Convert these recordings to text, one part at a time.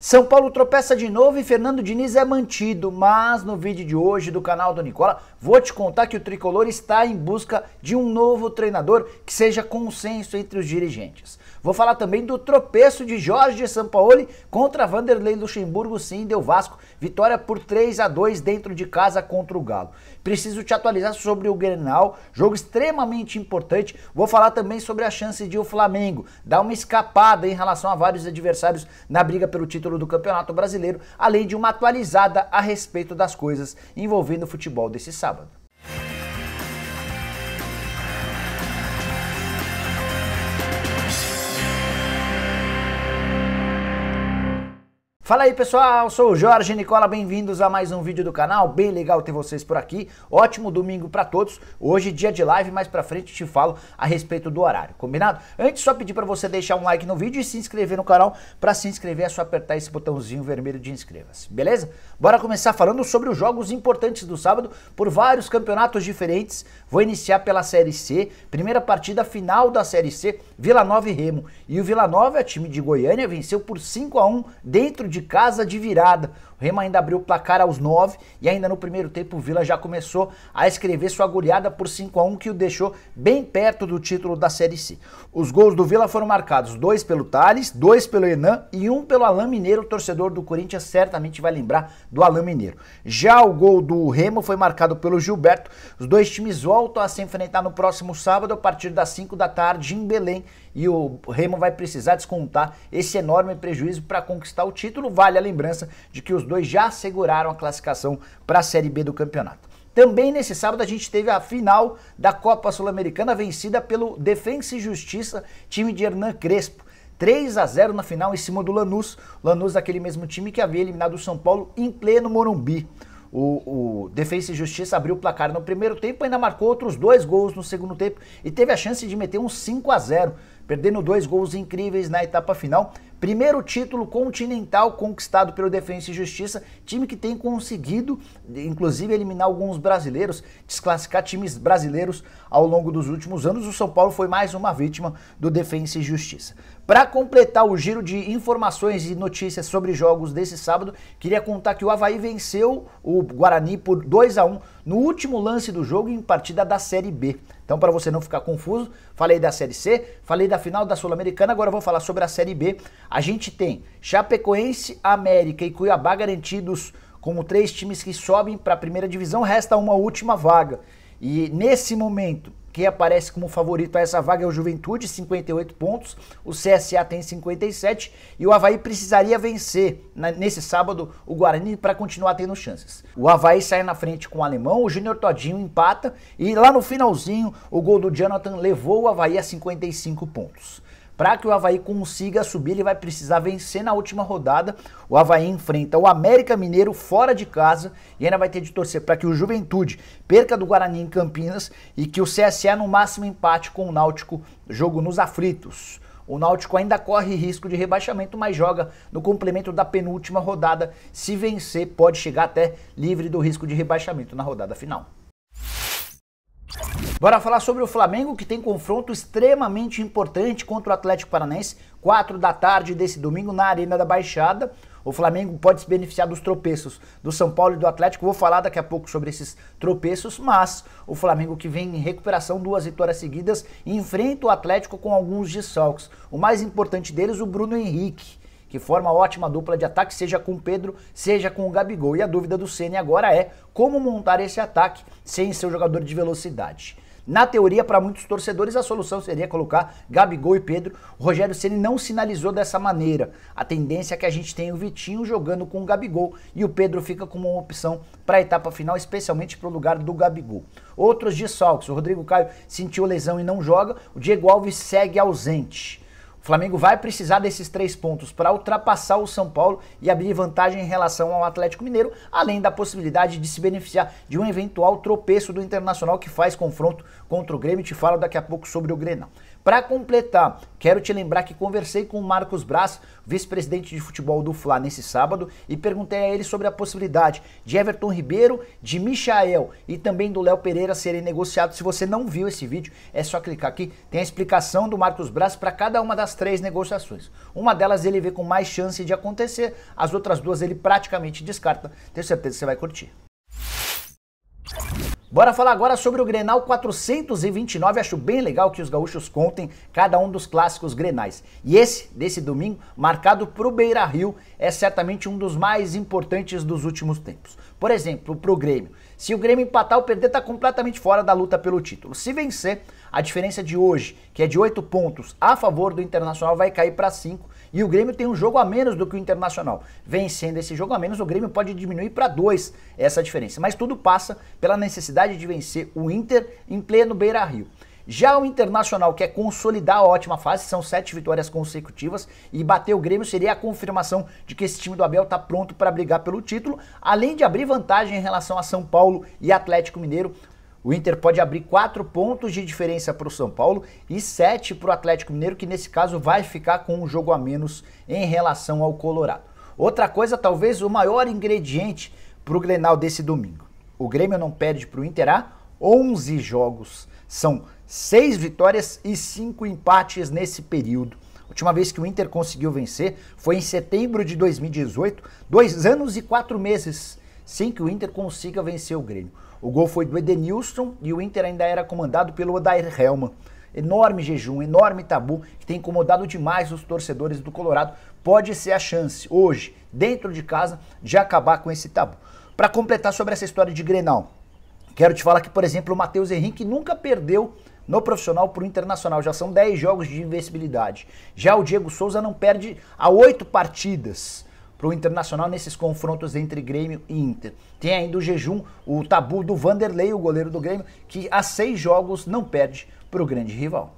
São Paulo tropeça de novo e Fernando Diniz é mantido, mas no vídeo de hoje do canal do Nicola, vou te contar que o tricolor está em busca de um novo treinador que seja consenso entre os dirigentes. Vou falar também do tropeço de Jorge Sampaoli contra Vanderlei Luxemburgo, sim, deu Vasco. Vitória por 3 a 2 dentro de casa contra o Galo. Preciso te atualizar sobre o Grenal, jogo extremamente importante. Vou falar também sobre a chance de o Flamengo dar uma escapada em relação a vários adversários na briga pelo título do Campeonato Brasileiro, além de uma atualizada a respeito das coisas envolvendo o futebol desse sábado. Fala aí pessoal, sou o Jorge Nicola, bem-vindos a mais um vídeo do canal, bem legal ter vocês por aqui, ótimo domingo para todos, hoje dia de live, mais pra frente te falo a respeito do horário, combinado? Antes só pedir para você deixar um like no vídeo e se inscrever no canal, para se inscrever é só apertar esse botãozinho vermelho de inscreva-se, beleza? Bora começar falando sobre os jogos importantes do sábado, por vários campeonatos diferentes, vou iniciar pela Série C, primeira partida final da Série C, Vila Nova e Remo, e o Vila Nova, time de Goiânia, venceu por 5 a 1 dentro de de casa de virada. O Remo ainda abriu o placar aos 9 e ainda no primeiro tempo o Vila já começou a escrever sua goleada por 5 a 1 que o deixou bem perto do título da Série C. Os gols do Vila foram marcados dois pelo Thales, dois pelo Enan e um pelo Alain Mineiro, o torcedor do Corinthians certamente vai lembrar do Alain Mineiro. Já o gol do Remo foi marcado pelo Gilberto. Os dois times voltam a se enfrentar no próximo sábado a partir das 5 da tarde em Belém e o Remo vai precisar descontar esse enorme prejuízo para conquistar o título. Vale a lembrança de que os dois já asseguraram a classificação para a Série B do campeonato. Também nesse sábado a gente teve a final da Copa Sul-Americana vencida pelo Defensa e Justiça, time de Hernan Crespo. 3 a 0 na final em cima do Lanús. Lanús, aquele mesmo time que havia eliminado o São Paulo em pleno Morumbi. O, o Defensa e Justiça abriu o placar no primeiro tempo, ainda marcou outros dois gols no segundo tempo e teve a chance de meter um 5 a 0 perdendo dois gols incríveis na etapa final, Primeiro título continental conquistado pelo Defensa e Justiça, time que tem conseguido, inclusive, eliminar alguns brasileiros, desclassificar times brasileiros ao longo dos últimos anos. O São Paulo foi mais uma vítima do Defensa e Justiça. Para completar o giro de informações e notícias sobre jogos desse sábado, queria contar que o Havaí venceu o Guarani por 2 a 1 no último lance do jogo em partida da Série B. Então, para você não ficar confuso, falei da Série C, falei da final da Sul-Americana, agora vou falar sobre a Série B. A gente tem Chapecoense, América e Cuiabá garantidos como três times que sobem para a primeira divisão, resta uma última vaga. E nesse momento, quem aparece como favorito a essa vaga é o Juventude, 58 pontos, o CSA tem 57 e o Havaí precisaria vencer nesse sábado o Guarani para continuar tendo chances. O Havaí sai na frente com o Alemão, o Júnior Todinho empata e lá no finalzinho o gol do Jonathan levou o Havaí a 55 pontos. Para que o Havaí consiga subir, ele vai precisar vencer na última rodada. O Havaí enfrenta o América Mineiro fora de casa e ainda vai ter de torcer para que o Juventude perca do Guarani em Campinas e que o CSA no máximo empate com o Náutico, jogo nos aflitos. O Náutico ainda corre risco de rebaixamento, mas joga no complemento da penúltima rodada. Se vencer, pode chegar até livre do risco de rebaixamento na rodada final. Bora falar sobre o Flamengo que tem confronto extremamente importante contra o Atlético Paranaense, 4 da tarde desse domingo na Arena da Baixada. O Flamengo pode se beneficiar dos tropeços do São Paulo e do Atlético. Vou falar daqui a pouco sobre esses tropeços, mas o Flamengo que vem em recuperação, duas vitórias seguidas, enfrenta o Atlético com alguns desfalques. O mais importante deles, o Bruno Henrique que forma ótima dupla de ataque, seja com o Pedro, seja com o Gabigol. E a dúvida do Ceni agora é como montar esse ataque sem seu jogador de velocidade. Na teoria, para muitos torcedores, a solução seria colocar Gabigol e Pedro. O Rogério Ceni não sinalizou dessa maneira. A tendência é que a gente tenha o Vitinho jogando com o Gabigol e o Pedro fica como uma opção para a etapa final, especialmente para o lugar do Gabigol. Outros desfalques: o Rodrigo Caio sentiu lesão e não joga, o Diego Alves segue ausente. Flamengo vai precisar desses três pontos para ultrapassar o São Paulo e abrir vantagem em relação ao Atlético Mineiro, além da possibilidade de se beneficiar de um eventual tropeço do Internacional que faz confronto contra o Grêmio. Te falo daqui a pouco sobre o Grenal. Para completar, quero te lembrar que conversei com o Marcos Braz, vice-presidente de futebol do Fla, nesse sábado e perguntei a ele sobre a possibilidade de Everton Ribeiro, de Michael e também do Léo Pereira serem negociados. Se você não viu esse vídeo, é só clicar aqui. Tem a explicação do Marcos Braz para cada uma das três negociações. Uma delas ele vê com mais chance de acontecer, as outras duas ele praticamente descarta. Tenho certeza que você vai curtir. Bora falar agora sobre o Grenal 429. Acho bem legal que os gaúchos contem cada um dos clássicos grenais. E esse, desse domingo, marcado para o Beira Rio, é certamente um dos mais importantes dos últimos tempos. Por exemplo, para o Grêmio. Se o Grêmio empatar ou perder, está completamente fora da luta pelo título. Se vencer, a diferença de hoje, que é de 8 pontos a favor do Internacional, vai cair para 5 e o Grêmio tem um jogo a menos do que o Internacional. Vencendo esse jogo a menos, o Grêmio pode diminuir para dois essa diferença. Mas tudo passa pela necessidade de vencer o Inter em pleno Beira Rio. Já o Internacional quer é consolidar a ótima fase, são sete vitórias consecutivas, e bater o Grêmio seria a confirmação de que esse time do Abel está pronto para brigar pelo título, além de abrir vantagem em relação a São Paulo e Atlético Mineiro. O Inter pode abrir quatro pontos de diferença para o São Paulo e sete para o Atlético Mineiro, que nesse caso vai ficar com um jogo a menos em relação ao Colorado. Outra coisa, talvez o maior ingrediente para o Grenal desse domingo. O Grêmio não perde para o Inter há 11 jogos. São seis vitórias e cinco empates nesse período. A última vez que o Inter conseguiu vencer foi em setembro de 2018, dois anos e quatro meses sem que o Inter consiga vencer o Grêmio. O gol foi do Edenilson e o Inter ainda era comandado pelo Odair Helman. Enorme jejum, enorme tabu que tem incomodado demais os torcedores do Colorado. Pode ser a chance hoje, dentro de casa, de acabar com esse tabu. Para completar sobre essa história de Grenal, quero te falar que, por exemplo, o Matheus Henrique nunca perdeu no profissional para o internacional. Já são 10 jogos de invencibilidade. Já o Diego Souza não perde há 8 partidas para o Internacional nesses confrontos entre Grêmio e Inter. Tem ainda o jejum, o tabu do Vanderlei, o goleiro do Grêmio, que há seis jogos não perde para o grande rival.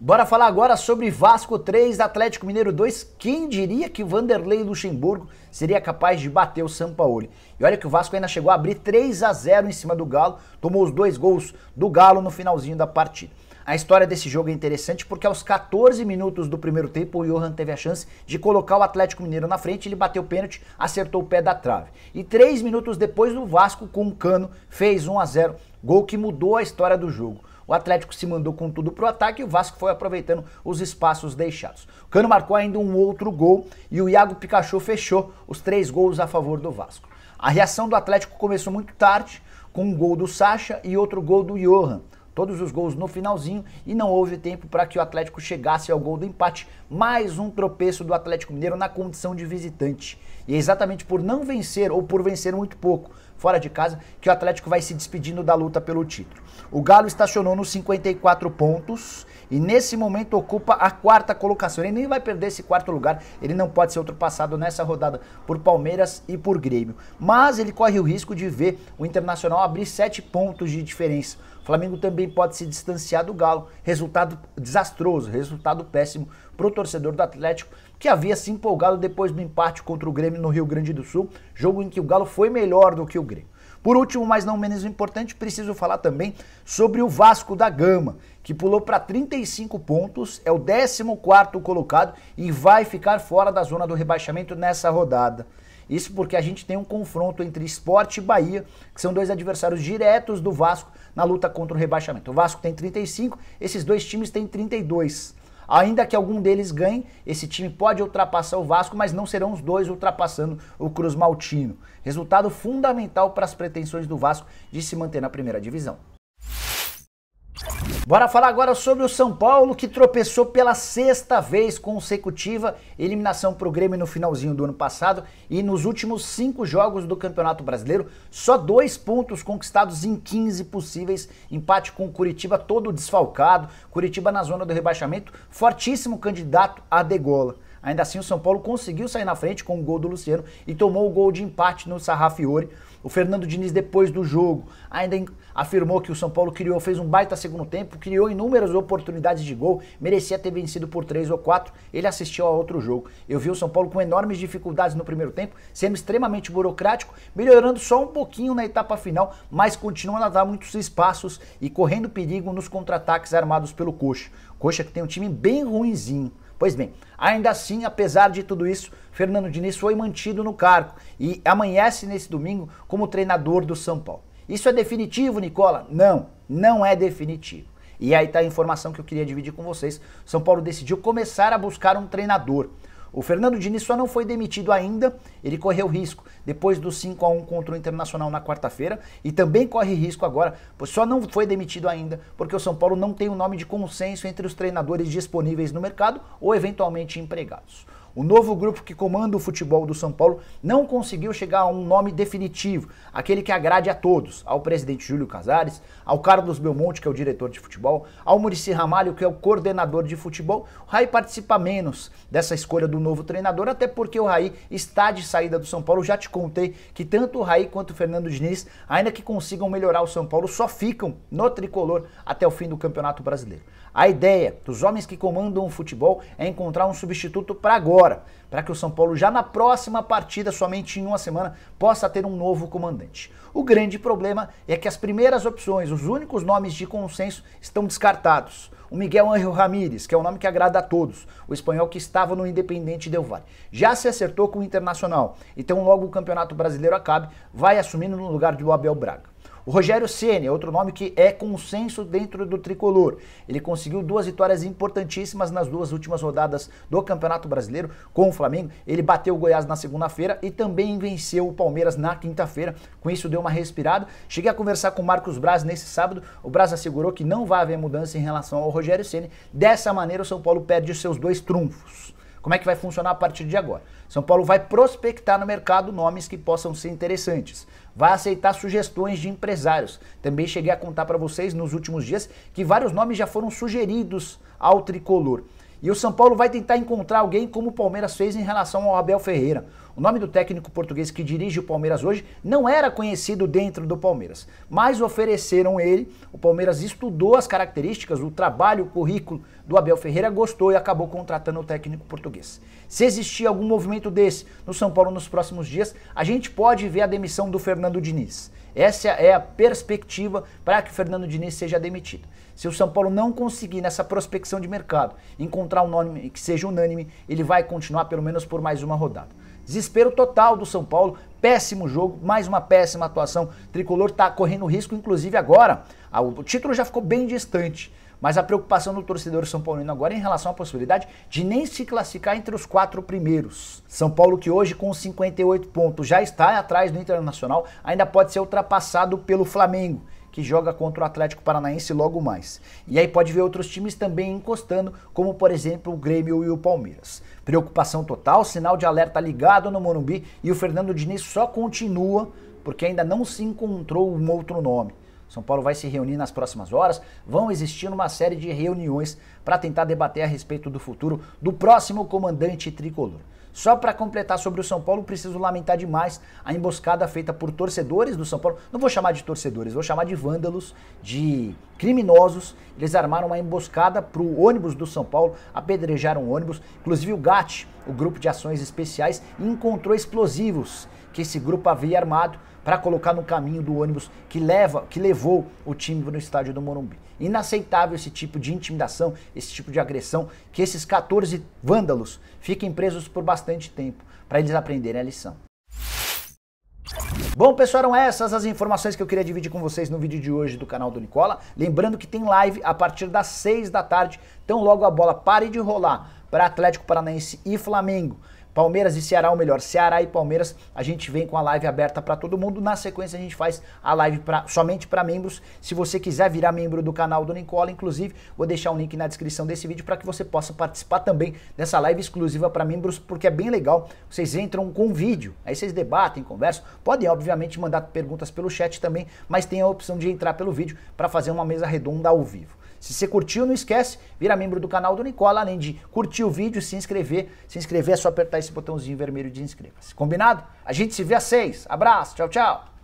Bora falar agora sobre Vasco 3, Atlético Mineiro 2. Quem diria que Vanderlei Luxemburgo seria capaz de bater o Sampaoli? E olha que o Vasco ainda chegou a abrir 3 a 0 em cima do Galo, tomou os dois gols do Galo no finalzinho da partida. A história desse jogo é interessante porque aos 14 minutos do primeiro tempo o Johan teve a chance de colocar o Atlético Mineiro na frente, ele bateu o pênalti, acertou o pé da trave. E três minutos depois o Vasco com um cano fez 1 a 0, gol que mudou a história do jogo. O Atlético se mandou com tudo pro ataque e o Vasco foi aproveitando os espaços deixados. O Cano marcou ainda um outro gol e o Iago Pikachu fechou os três gols a favor do Vasco. A reação do Atlético começou muito tarde, com um gol do Sacha e outro gol do Johan todos os gols no finalzinho e não houve tempo para que o Atlético chegasse ao gol do empate. Mais um tropeço do Atlético Mineiro na condição de visitante. E é exatamente por não vencer ou por vencer muito pouco fora de casa que o Atlético vai se despedindo da luta pelo título. O Galo estacionou nos 54 pontos e nesse momento ocupa a quarta colocação. Ele nem vai perder esse quarto lugar, ele não pode ser ultrapassado nessa rodada por Palmeiras e por Grêmio. Mas ele corre o risco de ver o Internacional abrir sete pontos de diferença Flamengo também pode se distanciar do Galo. Resultado desastroso, resultado péssimo para o torcedor do Atlético, que havia se empolgado depois do empate contra o Grêmio no Rio Grande do Sul, jogo em que o Galo foi melhor do que o Grêmio. Por último, mas não menos importante, preciso falar também sobre o Vasco da Gama, que pulou para 35 pontos, é o 14 colocado e vai ficar fora da zona do rebaixamento nessa rodada. Isso porque a gente tem um confronto entre Esporte e Bahia, que são dois adversários diretos do Vasco na luta contra o rebaixamento. O Vasco tem 35, esses dois times têm 32. Ainda que algum deles ganhe, esse time pode ultrapassar o Vasco, mas não serão os dois ultrapassando o Cruz Maltino. Resultado fundamental para as pretensões do Vasco de se manter na primeira divisão. Bora falar agora sobre o São Paulo que tropeçou pela sexta vez consecutiva, eliminação para o Grêmio no finalzinho do ano passado e nos últimos cinco jogos do Campeonato Brasileiro, só dois pontos conquistados em 15 possíveis, empate com o Curitiba todo desfalcado, Curitiba na zona do rebaixamento, fortíssimo candidato a degola. Ainda assim, o São Paulo conseguiu sair na frente com o gol do Luciano e tomou o gol de empate no Sarrafiore. O Fernando Diniz, depois do jogo, ainda afirmou que o São Paulo criou, fez um baita segundo tempo, criou inúmeras oportunidades de gol, merecia ter vencido por três ou quatro. Ele assistiu a outro jogo. Eu vi o São Paulo com enormes dificuldades no primeiro tempo, sendo extremamente burocrático, melhorando só um pouquinho na etapa final, mas continuando a dar muitos espaços e correndo perigo nos contra-ataques armados pelo Coxa. Coxa que tem um time bem ruinzinho. Pois bem, ainda assim, apesar de tudo isso, Fernando Diniz foi mantido no cargo e amanhece nesse domingo como treinador do São Paulo. Isso é definitivo, Nicola? Não, não é definitivo. E aí está a informação que eu queria dividir com vocês. São Paulo decidiu começar a buscar um treinador. O Fernando Diniz só não foi demitido ainda, ele correu risco depois do 5 a 1 contra o Internacional na quarta-feira e também corre risco agora, pois só não foi demitido ainda porque o São Paulo não tem o um nome de consenso entre os treinadores disponíveis no mercado ou eventualmente empregados. O novo grupo que comanda o futebol do São Paulo não conseguiu chegar a um nome definitivo, aquele que agrade a todos, ao presidente Júlio Casares, ao Carlos Belmonte, que é o diretor de futebol, ao Murici Ramalho, que é o coordenador de futebol. O Raí participa menos dessa escolha do novo treinador, até porque o Raí está de saída do São Paulo. Já te contei que tanto o Raí quanto o Fernando Diniz, ainda que consigam melhorar o São Paulo, só ficam no tricolor até o fim do Campeonato Brasileiro. A ideia dos homens que comandam o futebol é encontrar um substituto para agora, para que o São Paulo já na próxima partida, somente em uma semana, possa ter um novo comandante. O grande problema é que as primeiras opções, os únicos nomes de consenso, estão descartados. O Miguel Ángel Ramírez, que é o nome que agrada a todos, o espanhol que estava no Independente Del Valle. Já se acertou com o Internacional, então logo o Campeonato Brasileiro acabe, vai assumindo no lugar do Abel Braga. O Rogério Ceni é outro nome que é consenso dentro do tricolor. Ele conseguiu duas vitórias importantíssimas nas duas últimas rodadas do Campeonato Brasileiro com o Flamengo. Ele bateu o Goiás na segunda-feira e também venceu o Palmeiras na quinta-feira. Com isso deu uma respirada. Cheguei a conversar com o Marcos Braz nesse sábado. O Braz assegurou que não vai haver mudança em relação ao Rogério Ceni. Dessa maneira o São Paulo perde os seus dois trunfos. Como é que vai funcionar a partir de agora? São Paulo vai prospectar no mercado nomes que possam ser interessantes. Vai aceitar sugestões de empresários. Também cheguei a contar para vocês nos últimos dias que vários nomes já foram sugeridos ao tricolor. E o São Paulo vai tentar encontrar alguém como o Palmeiras fez em relação ao Abel Ferreira. O nome do técnico português que dirige o Palmeiras hoje não era conhecido dentro do Palmeiras, mas ofereceram ele. O Palmeiras estudou as características, o trabalho, o currículo do Abel Ferreira, gostou e acabou contratando o técnico português. Se existir algum movimento desse no São Paulo nos próximos dias, a gente pode ver a demissão do Fernando Diniz. Essa é a perspectiva para que o Fernando Diniz seja demitido. Se o São Paulo não conseguir nessa prospecção de mercado encontrar um nome que seja unânime, ele vai continuar pelo menos por mais uma rodada. Desespero total do São Paulo, péssimo jogo, mais uma péssima atuação. tricolor está correndo risco, inclusive agora. Ah, o título já ficou bem distante, mas a preocupação do torcedor São Paulino agora é em relação à possibilidade de nem se classificar entre os quatro primeiros. São Paulo, que hoje com 58 pontos já está atrás do Internacional, ainda pode ser ultrapassado pelo Flamengo que joga contra o Atlético Paranaense logo mais. E aí pode ver outros times também encostando, como por exemplo o Grêmio e o Palmeiras. Preocupação total, sinal de alerta ligado no Morumbi e o Fernando Diniz só continua porque ainda não se encontrou um outro nome. São Paulo vai se reunir nas próximas horas. Vão existir uma série de reuniões para tentar debater a respeito do futuro do próximo comandante tricolor. Só para completar sobre o São Paulo, preciso lamentar demais a emboscada feita por torcedores do São Paulo. Não vou chamar de torcedores, vou chamar de vândalos, de criminosos. Eles armaram uma emboscada para o ônibus do São Paulo, apedrejaram o ônibus. Inclusive o GAT, o Grupo de Ações Especiais, encontrou explosivos que esse grupo havia armado para colocar no caminho do ônibus que leva, que levou o time no estádio do Morumbi. Inaceitável esse tipo de intimidação, esse tipo de agressão, que esses 14 vândalos fiquem presos por bastante tempo, para eles aprenderem a lição. Bom, pessoal, eram essas as informações que eu queria dividir com vocês no vídeo de hoje do canal do Nicola. Lembrando que tem live a partir das 6 da tarde, então logo a bola pare de rolar para Atlético Paranaense e Flamengo. Palmeiras e Ceará, ou melhor, Ceará e Palmeiras, a gente vem com a live aberta para todo mundo. Na sequência, a gente faz a live pra, somente para membros. Se você quiser virar membro do canal do Nicola, inclusive, vou deixar um link na descrição desse vídeo para que você possa participar também dessa live exclusiva para membros, porque é bem legal. Vocês entram com vídeo, aí vocês debatem, conversam. Podem, obviamente, mandar perguntas pelo chat também, mas tem a opção de entrar pelo vídeo para fazer uma mesa redonda ao vivo. Se você curtiu, não esquece, vira membro do canal do Nicola, além de curtir o vídeo, se inscrever. Se inscrever é só apertar apertar esse botãozinho vermelho de inscreva-se. Combinado? A gente se vê às seis. Abraço, tchau, tchau.